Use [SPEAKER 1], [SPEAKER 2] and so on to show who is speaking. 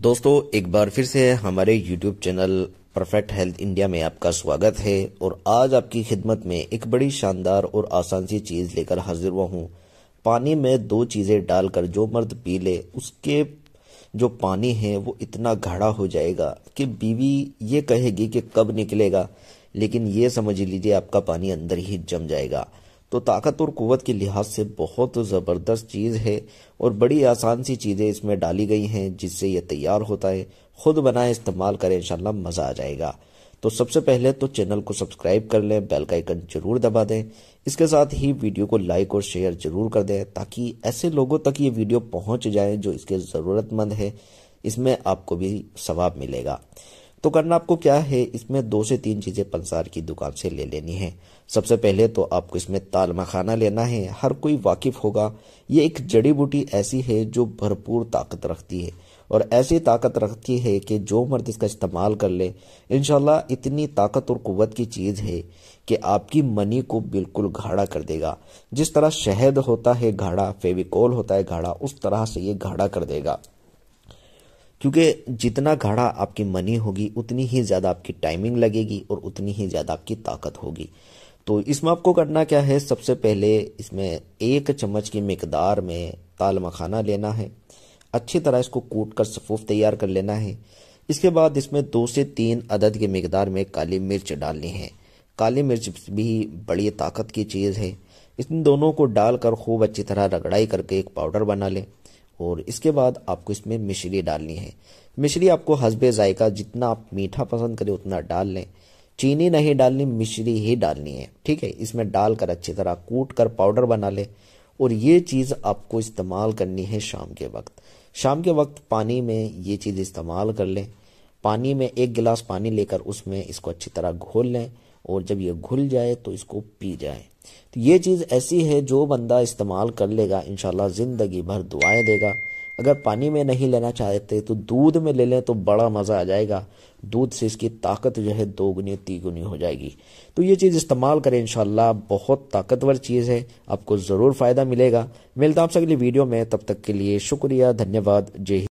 [SPEAKER 1] दोस्तों एक बार फिर से हमारे YouTube channel perfect health India में आपका स्वागत है और आज आपकी खिदमत में एक बड़ी शानदार और आसान सी चीज़ लेकर हाजिर हुआ हूँ पानी में दो चीज़ें डालकर जो मर्द पी ले उसके जो पानी है वो इतना गाढ़ा हो जाएगा कि बीवी ये कहेगी कि कब निकलेगा लेकिन ये समझ लीजिए आपका पानी अंदर ही जम जाएगा तो ताकत और क़ुत के लिहाज से बहुत ज़बरदस्त चीज़ है और बड़ी आसान सी चीज़ें इसमें डाली गई हैं जिससे यह तैयार होता है ख़ुद बनाए इस्तेमाल करें इंशाल्लाह मज़ा आ जाएगा तो सबसे पहले तो चैनल को सब्सक्राइब कर लें बेल का आइकन जरूर दबा दें इसके साथ ही वीडियो को लाइक और शेयर जरूर कर दें ताकि ऐसे लोगों तक ये वीडियो पहुंच जाए जो इसके ज़रूरतमंद है इसमें आपको भी सवाब मिलेगा तो करना आपको क्या है इसमें दो से तीन चीज़ें पंसार की दुकान से ले लेनी है सबसे पहले तो आपको इसमें ताल मखाना लेना है हर कोई वाकिफ होगा ये एक जड़ी बूटी ऐसी है जो भरपूर ताकत रखती है और ऐसी ताकत रखती है कि जो मर्द इसका इस्तेमाल कर ले इन इतनी ताकत और कुत की चीज़ है कि आपकी मनी को बिल्कुल घाड़ा कर देगा जिस तरह शहद होता है घाड़ा फेविकोल होता है घाड़ा उस तरह से ये घाड़ा कर देगा क्योंकि जितना घाड़ा आपकी मनी होगी उतनी ही ज़्यादा आपकी टाइमिंग लगेगी और उतनी ही ज़्यादा आपकी ताकत होगी तो इसमें आपको करना क्या है सबसे पहले इसमें एक चम्मच की मकदार में ताल मखाना लेना है अच्छी तरह इसको कूट कर सफूफ तैयार कर लेना है इसके बाद इसमें दो से तीन अदद की मकदार में काली मिर्च डालनी है काली मिर्च भी बड़ी ताकत की चीज़ है इन दोनों को डालकर खूब अच्छी तरह रगड़ाई करके एक पाउडर बना लें और इसके बाद आपको इसमें मिश्री डालनी है मिश्री आपको हसबे जायका जितना आप मीठा पसंद करें उतना डाल लें चीनी नहीं डालनी मिश्री ही डालनी है ठीक है इसमें डालकर अच्छी तरह कूट कर पाउडर बना लें और ये चीज़ आपको इस्तेमाल करनी है शाम के वक्त शाम के वक्त पानी में ये चीज़ इस्तेमाल कर लें पानी में एक गिलास पानी लेकर उसमें इसको अच्छी तरह घोल लें और जब यह घुल जाए तो इसको पी जाए तो ये चीज़ ऐसी है जो बंदा इस्तेमाल कर लेगा इन ज़िंदगी भर दुआएं देगा अगर पानी में नहीं लेना चाहते तो दूध में ले लें तो बड़ा मज़ा आ जाएगा दूध से इसकी ताकत जो है दोगुनी तीगुनी हो जाएगी तो ये चीज़ इस्तेमाल करें इन बहुत ताकतवर चीज़ है आपको ज़रूर फ़ायदा मिलेगा मिलता आपसे अगली वीडियो में तब तक के लिए शुक्रिया धन्यवाद जय